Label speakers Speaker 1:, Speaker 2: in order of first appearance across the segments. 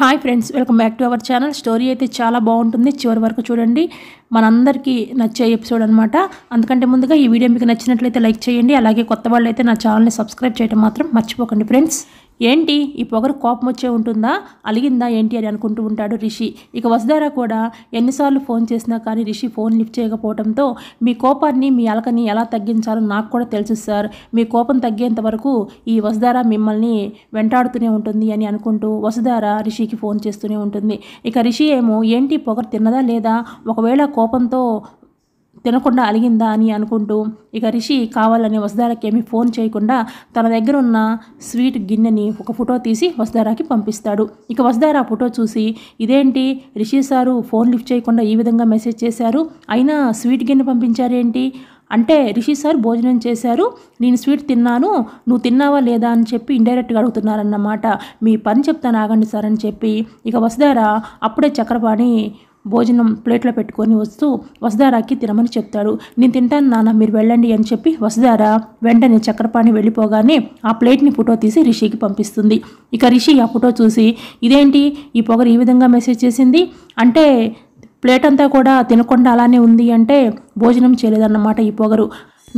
Speaker 1: hi friends welcome back to our channel story అయితే చాలా బాగుంటుంది చివరి వరకు చూడండి మనందరికీ నచ్చే ఎపిసోడ్ అనమాట అందుకంటే ముందుగా ఈ వీడియో మీకు నచ్చినట్లయితే లైక్ చేయండి అలాగే కొత్త వాళ్ళు అయితే నా ఛానల్ని సబ్స్క్రైబ్ చేయడం మాత్రం మర్చిపోకండి ఫ్రెండ్స్ ఏంటి ఈ పొగరు కోపం వచ్చే ఉంటుందా అలిగిందా ఏంటి అని అనుకుంటూ ఉంటాడు రిషి ఇక వసుదారా కూడా ఎన్నిసార్లు ఫోన్ చేసినా కానీ రిషి ఫోన్ లిఫ్ట్ చేయకపోవడంతో మీ కోపాన్ని మీ అలకని ఎలా తగ్గించాలో నాకు కూడా తెలుసు సార్ మీ కోపం తగ్గేంత వరకు ఈ వసుధార మిమ్మల్ని వెంటాడుతూనే ఉంటుంది అని అనుకుంటూ వసుధార రిషికి ఫోన్ చేస్తూనే ఉంటుంది ఇక రిషి ఏమో ఏంటి పొగరు తిన్నదా లేదా ఒకవేళ కోపంతో తినకుండా అలిగిందా అని అనుకుంటూ ఇక రిషి కావాలని వసుధారకేమి ఫోన్ చేయకుండా తన దగ్గర ఉన్న స్వీట్ గిన్నెని ఒక ఫోటో తీసి వసుధారాకి పంపిస్తాడు ఇక వసుధార ఫోటో చూసి ఇదేంటి రిషి సారు ఫోన్ లిఫ్ట్ చేయకుండా ఈ విధంగా మెసేజ్ చేశారు అయినా స్వీట్ గిన్నె పంపించారేంటి అంటే రిషి సార్ భోజనం చేశారు నేను స్వీట్ తిన్నాను నువ్వు తిన్నావా లేదా అని చెప్పి ఇండైరెక్ట్గా అడుగుతున్నారన్నమాట మీ పని చెప్తాను ఆగండి సార్ అని చెప్పి ఇక వసుధార అప్పుడే చక్రపాణి భోజనం ప్లేట్లో పెట్టుకొని వస్తూ వసుధారాకి తినమని చెప్తాడు నేను తింటాను నాన్న మీరు వెళ్ళండి అని చెప్పి వసదారా వెంటనే చక్రపాణి వెళ్ళిపోగానే ఆ ప్లేట్ని ఫోటో తీసి రిషికి పంపిస్తుంది ఇక రిషి ఆ ఫోటో చూసి ఇదేంటి ఈ పొగరు ఈ విధంగా మెసేజ్ చేసింది అంటే ప్లేట్ అంతా కూడా తినకుండా అలానే ఉంది అంటే భోజనం చేయలేదన్నమాట ఈ పొగరు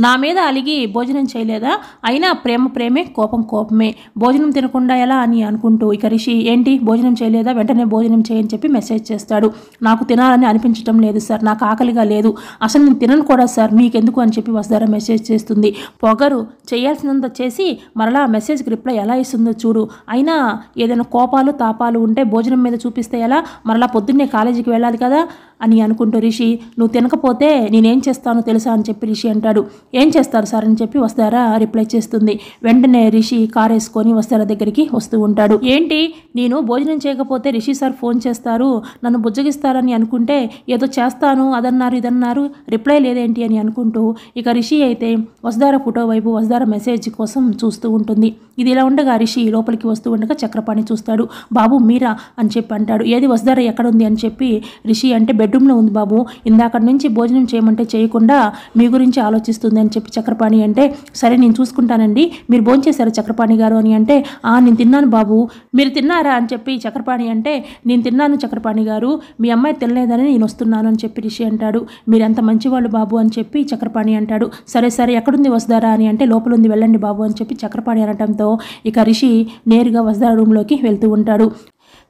Speaker 1: నా మీద అలిగి భోజనం చేయలేదా అయినా ప్రేమ ప్రేమే కోపం కోపమే భోజనం తినకుండా ఎలా అని అనుకుంటూ ఇక రిషి ఏంటి భోజనం చేయలేదా వెంటనే భోజనం చేయని చెప్పి మెసేజ్ చేస్తాడు నాకు తినాలని అనిపించడం లేదు సార్ నాకు ఆకలిగా లేదు అసలు నేను తినను కూడా సార్ మీకెందుకు అని చెప్పి వస్తారా మెసేజ్ చేస్తుంది పొగరు చేయాల్సినంత చేసి మరలా మెసేజ్కి రిప్లై ఎలా ఇస్తుందో చూడు అయినా ఏదైనా కోపాలు తాపాలు ఉంటే భోజనం మీద చూపిస్తే ఎలా మరలా పొద్దున్నే కాలేజీకి వెళ్ళాలి కదా అని అనుకుంటూ రిషి నువ్వు తినకపోతే నేనేం చేస్తానో తెలుసా అని చెప్పి రిషి అంటాడు ఏం చేస్తారు సార్ అని చెప్పి వస్తారా రిప్లై చేస్తుంది వెంటనే రిషి కార్ వేసుకొని వస్తారా దగ్గరికి వస్తూ ఉంటాడు ఏంటి నేను భోజనం చేయకపోతే రిషి సార్ ఫోన్ చేస్తారు నన్ను బుజ్జగిస్తారని అనుకుంటే ఏదో చేస్తాను అదన్నారు ఇదన్నారు రిప్లై లేదేంటి అని అనుకుంటూ ఇక రిషి అయితే వసుధార ఫోటో వైపు వసుధార మెసేజ్ కోసం చూస్తూ ఉంటుంది ఇది ఇలా ఉండగా రిషి లోపలికి వస్తూ ఉండగా చక్రపాణి చూస్తాడు బాబు మీరా అని చెప్పి అంటాడు ఏది ఎక్కడ ఎక్కడుంది అని చెప్పి రిషి అంటే బెడ్ బెడ్రూమ్లో ఉంది బాబు ఇందాక నుంచి భోజనం చేయమంటే చేయకుండా మీ గురించి ఆలోచిస్తుంది అని చెప్పి చక్రపాణి అంటే సరే నేను చూసుకుంటానండి మీరు భోంచేశారు చక్రపాణి గారు అని అంటే ఆ నేను తిన్నాను బాబు మీరు తిన్నారా అని చెప్పి చక్రపాణి అంటే నేను తిన్నాను చక్రపాణి గారు మీ అమ్మాయి తినలేదని నేను వస్తున్నాను అని చెప్పి రిషి అంటాడు ఎంత మంచివాళ్ళు బాబు అని చెప్పి చక్రపాణి అంటాడు సరే సరే ఎక్కడుంది వస్తారా అని అంటే లోపల ఉంది వెళ్ళండి బాబు అని చెప్పి చక్రపాణి అనటంతో ఇక రిషి నేరుగా వసదా రూమ్లోకి వెళ్తూ ఉంటాడు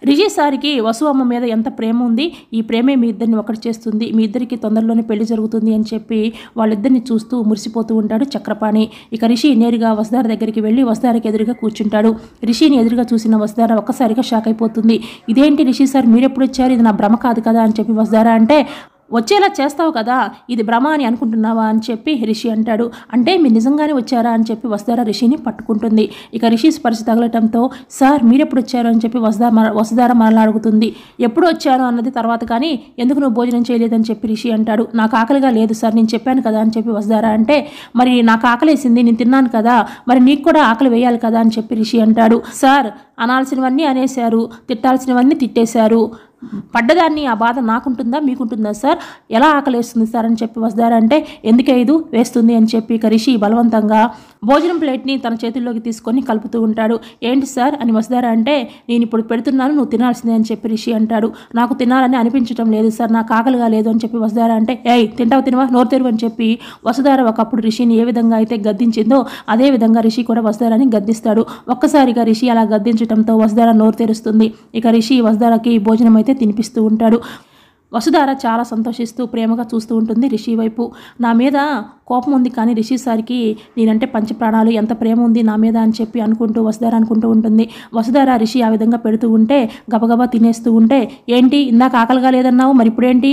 Speaker 1: రిషి సార్కి వసు అమ్మ మీద ఎంత ప్రేమ ఉంది ఈ ప్రేమే మీ ఇద్దరిని ఒకటి చేస్తుంది మీ ఇద్దరికి తొందరలోనే పెళ్లి జరుగుతుంది అని చెప్పి వాళ్ళిద్దరిని చూస్తూ మురిసిపోతూ ఉంటాడు చక్రపాణి ఇక రిషి నేరుగా వసుధార దగ్గరికి వెళ్ళి వసుధారకి ఎదురుగా కూర్చుంటాడు రిషిని ఎదురుగా చూసిన వసుధార ఒక్కసారిగా షాక్ అయిపోతుంది ఇదేంటి రిషి సార్ మీరెప్పుడు వచ్చారు ఇది నా భ్రమ కాదు కదా అని చెప్పి వసుధార అంటే వచ్చేలా చేస్తావు కదా ఇది భ్రమ అని అనుకుంటున్నావా అని చెప్పి రిషి అంటాడు అంటే మీరు నిజంగానే వచ్చారా అని చెప్పి వసుధార రిషిని పట్టుకుంటుంది ఇక రిషి స్పర్శ తగలటంతో సార్ ఎప్పుడు వచ్చారు అని చెప్పి మర వసుధార మరలా అడుగుతుంది ఎప్పుడు వచ్చాను అన్నది తర్వాత కానీ ఎందుకు నువ్వు భోజనం చేయలేదని చెప్పి రిషి అంటాడు నాకు ఆకలిగా లేదు సార్ నేను చెప్పాను కదా అని చెప్పి వసుధార అంటే మరి నాకు ఆకలేసింది నేను తిన్నాను కదా మరి నీకు కూడా ఆకలి వేయాలి కదా అని చెప్పి రిషి అంటాడు సార్ అనాల్సినవన్నీ అనేశారు తిట్టాల్సినవన్నీ తిట్టేశారు పడ్డదాన్ని ఆ బాధ నాకుంటుందా మీకుంటుందా సార్ ఎలా ఆకలి వేస్తుంది సార్ అని చెప్పి వస్తారంటే ఎందుకే ఇది వేస్తుంది అని చెప్పి కరిషి బలవంతంగా భోజనం ప్లేట్ని తన చేతుల్లోకి తీసుకొని కలుపుతూ ఉంటాడు ఏంటి సార్ అని వసుధార అంటే నేను ఇప్పుడు పెడుతున్నాను నువ్వు తినాల్సిందే అని చెప్పి రిషి అంటాడు నాకు తినాలని అనిపించడం లేదు సార్ నాకు ఆకలిగా లేదు అని చెప్పి వసుధార అంటే ఏయ్ తింటావు తినవా నోరు తెరువు అని చెప్పి వసుధార ఒకప్పుడు రిషిని ఏ విధంగా అయితే గద్దించిందో అదే విధంగా రిషి కూడా వసుధారాని గద్దిస్తాడు ఒక్కసారిగా రిషి అలా గద్దించడంతో వసుధార నోరు తెరుస్తుంది ఇక రిషి వసుధారకి భోజనం అయితే తినిపిస్తూ ఉంటాడు వసుధార చాలా సంతోషిస్తూ ప్రేమగా చూస్తూ ఉంటుంది రిషి వైపు నా మీద కోపం ఉంది కానీ రిషి సార్కి నేనంటే పంచప్రాణాలు ఎంత ప్రేమ ఉంది నా మీద అని చెప్పి అనుకుంటూ వసుధార అనుకుంటూ ఉంటుంది వసుధార రిషి ఆ విధంగా పెడుతూ ఉంటే గబగబా తినేస్తూ ఉంటే ఏంటి ఇందాక ఆకలిగా లేదన్నావు మరి ఇప్పుడేంటి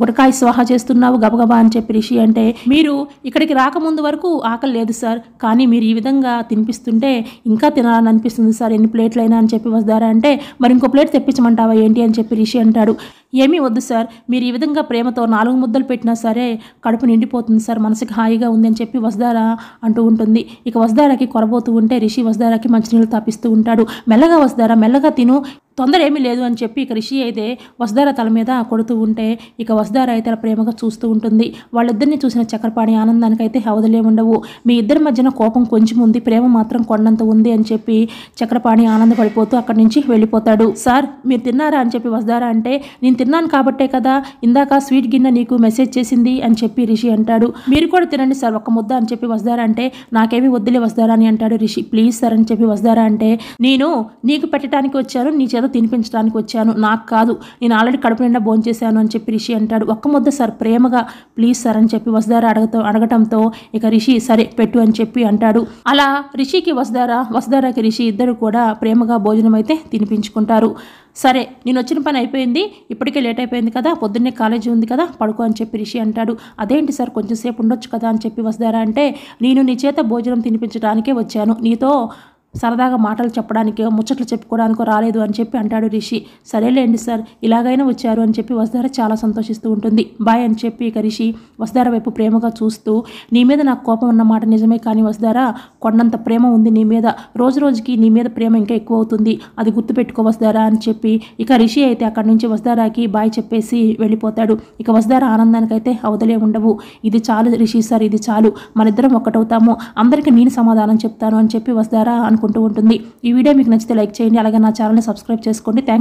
Speaker 1: గుటకాయ స్వాహ చేస్తున్నావు గబగబా అని చెప్పి రిషి అంటే మీరు ఇక్కడికి రాకముందు వరకు ఆకలి లేదు సార్ కానీ మీరు ఈ విధంగా తినిపిస్తుంటే ఇంకా తినాలని అనిపిస్తుంది సార్ ఎన్ని ప్లేట్లైనా అని చెప్పి వస్తారా అంటే మరి ఇంకో ప్లేట్ తెప్పించమంటావా ఏంటి అని చెప్పి రిషి అంటాడు ఏమీ వద్దు సార్ మీరు ఈ విధంగా ప్రేమతో నాలుగు ముద్దలు పెట్టినా సరే కడుపు నిండిపోతుంది సార్ మనసుకి హాయిగా ఉంది అని చెప్పి వస్దారా అంటూ ఉంటుంది ఇక వస్దారాకి కొరబోతూ ఉంటే రిషి వస్దారాకి మంచినీళ్ళు తాపిస్తూ ఉంటాడు మెల్లగా వస్దారా మెల్లగా తిను తొందర ఏమీ లేదు అని చెప్పి ఇక రిషి అయితే వసుధార తల మీద కొడుతూ ఉంటే ఇక వసుధార అయితే ప్రేమగా చూస్తూ ఉంటుంది వాళ్ళిద్దరిని చూసిన చక్రపాణి ఆనందానికి అయితే హవదలే ఉండవు మీ ఇద్దరి మధ్యన కోపం కొంచెం ఉంది ప్రేమ మాత్రం కొండంత ఉంది అని చెప్పి చక్రపాణి ఆనందపడిపోతూ అక్కడి నుంచి వెళ్ళిపోతాడు సార్ మీరు తిన్నారా అని చెప్పి వసుధార అంటే నేను తిన్నాను కాబట్టే కదా ఇందాక స్వీట్ గిన్నె నీకు మెసేజ్ చేసింది అని చెప్పి రిషి అంటాడు మీరు కూడా తినండి సార్ ఒక ముద్ద అని చెప్పి వసుధార అంటే నాకేమి వద్దులే వస్తారా అని అంటాడు రిషి ప్లీజ్ సార్ అని చెప్పి వస్తారా అంటే నేను నీకు పెట్టడానికి వచ్చాను నీ చేత తినిపించడానికి వచ్చాను నాకు కాదు నేను ఆల్రెడీ కడుపు నిండా భోంచేశాను అని చెప్పి రిషి అంటాడు ఒక్క ముద్ద సార్ ప్రేమగా ప్లీజ్ సార్ అని చెప్పి వసుధార అడగతో అడగటంతో ఇక రిషి సరే పెట్టు అని చెప్పి అంటాడు అలా రిషికి వసుధార వసుధారకి రిషి ఇద్దరు కూడా ప్రేమగా భోజనం అయితే తినిపించుకుంటారు సరే నేను వచ్చిన పని అయిపోయింది ఇప్పటికే లేట్ అయిపోయింది కదా పొద్దున్నే కాలేజీ ఉంది కదా పడుకో అని చెప్పి రిషి అంటాడు అదేంటి సార్ కొంచెంసేపు ఉండొచ్చు కదా అని చెప్పి వస్తారా అంటే నేను నీ చేత భోజనం తినిపించడానికే వచ్చాను నీతో సరదాగా మాటలు చెప్పడానికి ముచ్చట్లు చెప్పుకోవడానికి రాలేదు అని చెప్పి అంటాడు రిషి సరేలేండి సార్ ఇలాగైనా వచ్చారు అని చెప్పి వసుధార చాలా సంతోషిస్తూ ఉంటుంది బాయ్ అని చెప్పి ఇక రిషి వసుధార వైపు ప్రేమగా చూస్తూ నీ మీద నాకు కోపం ఉన్నమాట నిజమే కానీ వసుధార కొండంత ప్రేమ ఉంది నీ మీద రోజు రోజుకి నీ మీద ప్రేమ ఇంకా ఎక్కువ అవుతుంది అది గుర్తుపెట్టుకో వసుధారా అని చెప్పి ఇక రిషి అయితే అక్కడి నుంచి వసుధారాకి బాయ్ చెప్పేసి వెళ్ళిపోతాడు ఇక వసుధార ఆనందానికైతే అవతలే ఉండవు ఇది చాలు రిషి సార్ ఇది చాలు మనిద్దరం ఒక్కటవుతాము అందరికీ నేను సమాధానం చెప్తాను అని చెప్పి వసుధార అనుకుంటూ ఉంటుంది ఈ వీడియో మీకు నచ్చితే లైక్ చేయండి అలాగే నా ఛానల్ని సబ్స్క్రైబ్ చేసుకోండి థ్యాంక్స్